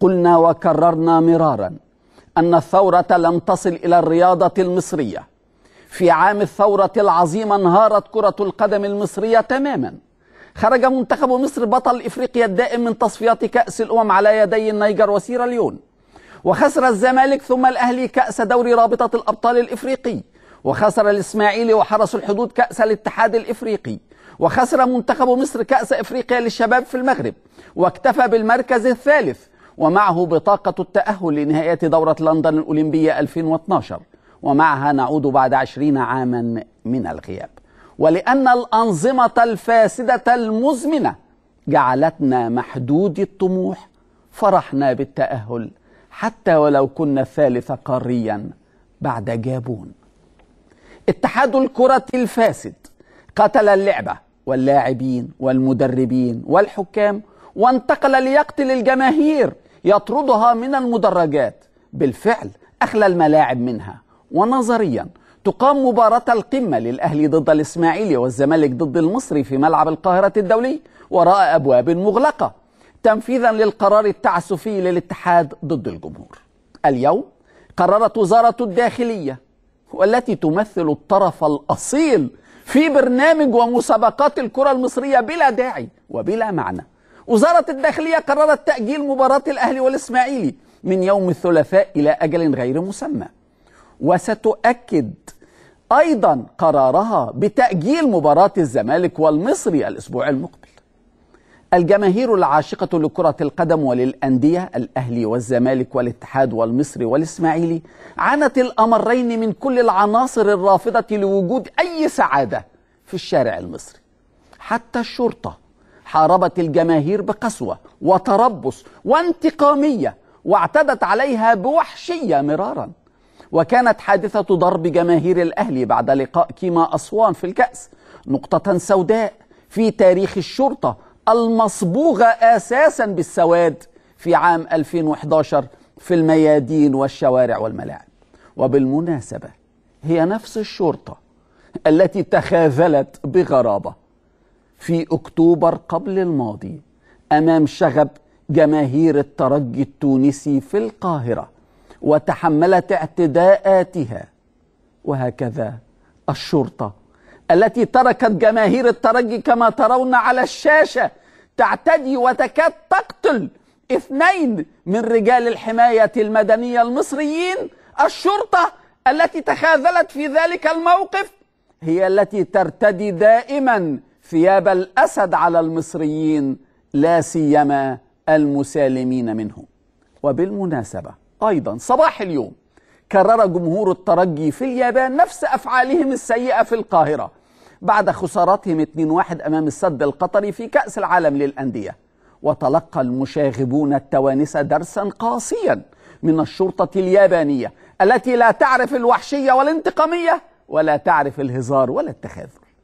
قلنا وكررنا مرارا أن الثورة لم تصل إلى الرياضة المصرية في عام الثورة العظيمة انهارت كرة القدم المصرية تماما خرج منتخب مصر بطل إفريقيا الدائم من تصفيات كأس الأمم على يدي النيجر وسيراليون وخسر الزمالك ثم الأهلي كأس دوري رابطة الأبطال الإفريقي وخسر الإسماعيلي وحرس الحدود كأس الاتحاد الإفريقي وخسر منتخب مصر كأس إفريقيا للشباب في المغرب واكتفى بالمركز الثالث ومعه بطاقة التأهل لنهاية دورة لندن الأولمبية 2012 ومعها نعود بعد عشرين عاما من الغياب ولأن الأنظمة الفاسدة المزمنة جعلتنا محدود الطموح فرحنا بالتأهل حتى ولو كنا الثالث قاريا بعد جابون اتحاد الكرة الفاسد قتل اللعبة واللاعبين والمدربين والحكام وانتقل ليقتل الجماهير يطردها من المدرجات بالفعل أخلى الملاعب منها ونظريا تقام مباراة القمة للأهلي ضد الإسماعيلي والزمالك ضد المصري في ملعب القاهرة الدولي وراء أبواب مغلقة تنفيذا للقرار التعسفي للاتحاد ضد الجمهور اليوم قررت وزارة الداخلية والتي تمثل الطرف الأصيل في برنامج ومسابقات الكرة المصرية بلا داعي وبلا معنى وزارة الداخلية قررت تأجيل مباراة الأهلي والإسماعيلي من يوم الثلاثاء إلى أجل غير مسمى وستؤكد أيضا قرارها بتأجيل مباراة الزمالك والمصري الأسبوع المقبل الجماهير العاشقة لكرة القدم وللأندية الأهلي والزمالك والاتحاد والمصري والإسماعيلي عانت الأمرين من كل العناصر الرافضة لوجود أي سعادة في الشارع المصري حتى الشرطة حاربت الجماهير بقسوة وتربص وانتقامية واعتدت عليها بوحشية مرارا وكانت حادثة ضرب جماهير الأهلي بعد لقاء كيما أسوان في الكأس نقطة سوداء في تاريخ الشرطة المصبوغة أساسا بالسواد في عام 2011 في الميادين والشوارع والملاعب وبالمناسبة هي نفس الشرطة التي تخاذلت بغرابة في أكتوبر قبل الماضي أمام شغب جماهير الترجي التونسي في القاهرة وتحملت اعتداءاتها وهكذا الشرطة التي تركت جماهير الترجي كما ترون على الشاشة تعتدي وتكاد تقتل اثنين من رجال الحماية المدنية المصريين الشرطة التي تخاذلت في ذلك الموقف هي التي ترتدي دائما ثياب الأسد على المصريين لا سيما المسالمين منه وبالمناسبة أيضا صباح اليوم كرر جمهور الترجي في اليابان نفس أفعالهم السيئة في القاهرة بعد خسارتهم 2-1 أمام السد القطري في كأس العالم للأندية وتلقى المشاغبون التوانسة درسا قاسيا من الشرطة اليابانية التي لا تعرف الوحشية والانتقامية ولا تعرف الهزار ولا التخاذل